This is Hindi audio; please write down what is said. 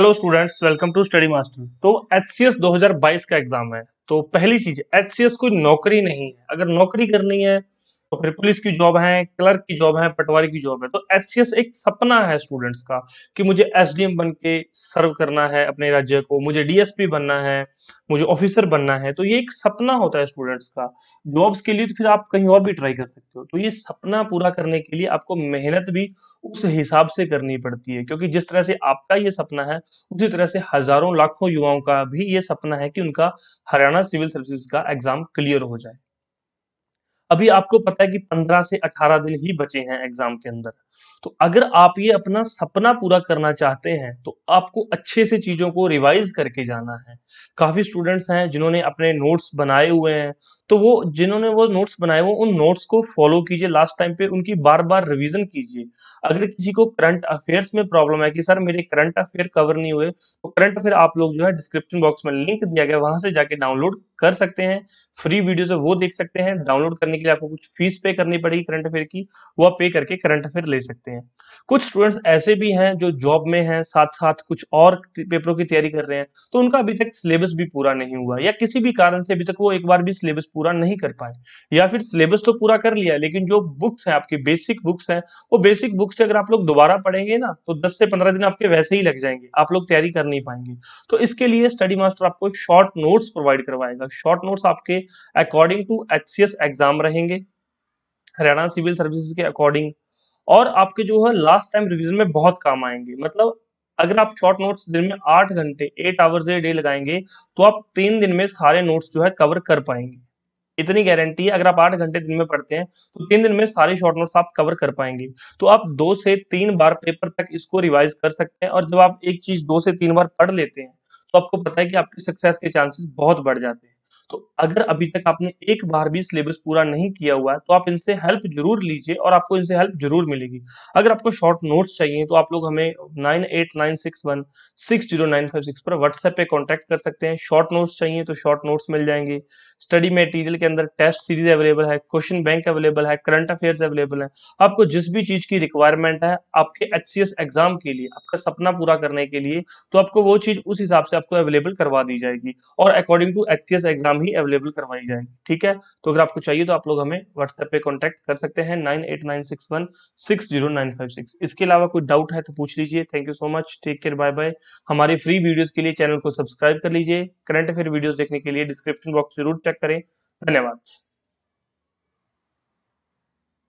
hello students welcome to Study Master तो एच 2022 का एग्जाम है तो पहली चीज एच कोई नौकरी नहीं है अगर नौकरी करनी है तो फिर पुलिस की जॉब है क्लर्क की जॉब है पटवारी की जॉब है तो एच एक सपना है स्टूडेंट्स का कि मुझे एस बन के सर्व करना है अपने राज्य को मुझे डीएसपी बनना है मुझे ऑफिसर बनना है तो ये एक सपना होता है स्टूडेंट्स का जॉब्स के लिए तो फिर आप कहीं और भी ट्राई कर सकते हो तो ये सपना पूरा करने के लिए आपको मेहनत भी उस हिसाब से करनी पड़ती है क्योंकि जिस तरह से आपका ये सपना है उसी तरह से हजारों लाखों युवाओं का भी ये सपना है कि उनका हरियाणा सिविल सर्विस का एग्जाम क्लियर हो जाए अभी आपको पता है कि 15 से 18 दिन ही बचे हैं एग्जाम के अंदर तो अगर आप ये अपना सपना पूरा करना चाहते हैं तो आपको अच्छे से चीज़ों को रिवाइज करके जाना है काफ़ी स्टूडेंट्स हैं जिन्होंने अपने नोट्स बनाए हुए हैं तो वो जिन्होंने वो नोट्स बनाए वो उन नोट्स को फॉलो कीजिए लास्ट टाइम पे उनकी बार बार रिवीजन कीजिए अगर किसी को करंट अफेयर्स में प्रॉब्लम है कि सर मेरे करंट अफेयर कवर नहीं हुए तो करंट अफेयर आप लोग जो है डिस्क्रिप्शन बॉक्स में लिंक दिया गया वहां से जाके डाउनलोड कर सकते हैं फ्री वीडियो से वो देख सकते हैं डाउनलोड करने के लिए आपको कुछ फीस पे करनी पड़ेगी करंट अफेयर की वो आप पे करके करंट अफेयर ले सकते हैं कुछ स्टूडेंट्स ऐसे भी हैं जो जॉब में हैं साथ साथ कुछ और पेपरों की तैयारी कर रहे हैं तो उनका अभी तक सिलेबस भी पूरा नहीं हुआ या किसी भी कारण से अभी तक वो एक बार भी सिलेबस पूरा नहीं कर पाए या फिर सिलेबस तो पूरा कर लिया लेकिन जो बुक्स है आपकी बेसिक बुक्स है वो बेसिक बुक्स से अगर आप लोग दोबारा पढ़ेंगे ना तो 10 से 15 दिन आपके वैसे ही लग जाएंगे आप लोग तैयारी कर नहीं पाएंगे तो इसके लिए स्टडी मास्टर आपको शॉर्ट नोट्स प्रोवाइड करवाएगा शॉर्ट नोट्स आपके अकॉर्डिंग टू एच एग्जाम रहेंगे हरियाणा सिविल सर्विसेज के अकॉर्डिंग और आपके जो है लास्ट टाइम रिविजन में बहुत काम आएंगे मतलब अगर आप शॉर्ट नोट्स दिन में आठ घंटे एट आवर्स डे लगाएंगे तो आप तीन दिन में सारे नोट्स जो है कवर कर पाएंगे इतनी गारंटी है अगर आप आठ घंटे दिन में पढ़ते हैं तो तीन दिन में सारे शॉर्ट नोट्स आप कवर कर पाएंगे तो आप दो से तीन बार पेपर तक इसको रिवाइज कर सकते हैं और जब आप एक चीज दो से तीन बार पढ़ लेते हैं तो आपको पता है कि आपके सक्सेस के चांसेस बहुत बढ़ जाते हैं तो अगर अभी तक आपने एक बार भी सिलेबस पूरा नहीं किया हुआ है तो आप इनसे हेल्प जरूर लीजिए और आपको इनसे हेल्प जरूर मिलेगी अगर आपको शॉर्ट नोट्स चाहिए तो आप लोग हमें nine eight nine six one six zero nine five six पर व्हाट्सएप पे कॉन्टेक्ट कर सकते हैं शॉर्ट नोट्स चाहिए तो शॉर्ट नोट्स मिल जाएंगे स्टडी मटेरियल के अंदर टेस्ट सीरीज अवेलेबल है क्वेश्चन बैंक अवेलेबल है करंट अफेयर अवेलेबल है आपको जिस भी चीज की रिक्वायरमेंट है आपके एच एग्जाम के लिए आपका सपना पूरा करने के लिए तो आपको वो चीज उस हिसाब से आपको अवेलेबल करवा दी जाएगी और अकॉर्डिंग टू एच एग्जाम कम ही अवेलेबल करवाई जाएगी ठीक है तो अगर आपको चाहिए तो आप लोग हमें व्हाट्सएप पे कॉन्टेक्ट कर सकते हैं nine eight nine six one six zero nine five six इसके अलावा कोई डाउट है तो पूछ लीजिए thank you so much take care bye bye हमारी फ्री वीडियोज के लिए चैनल को सब्सक्राइब कर लीजिए करंट अफेयर वीडियोज देखने के लिए डिस्क्रिप्शन बॉक्स जरूर चेक करें धन्यवाद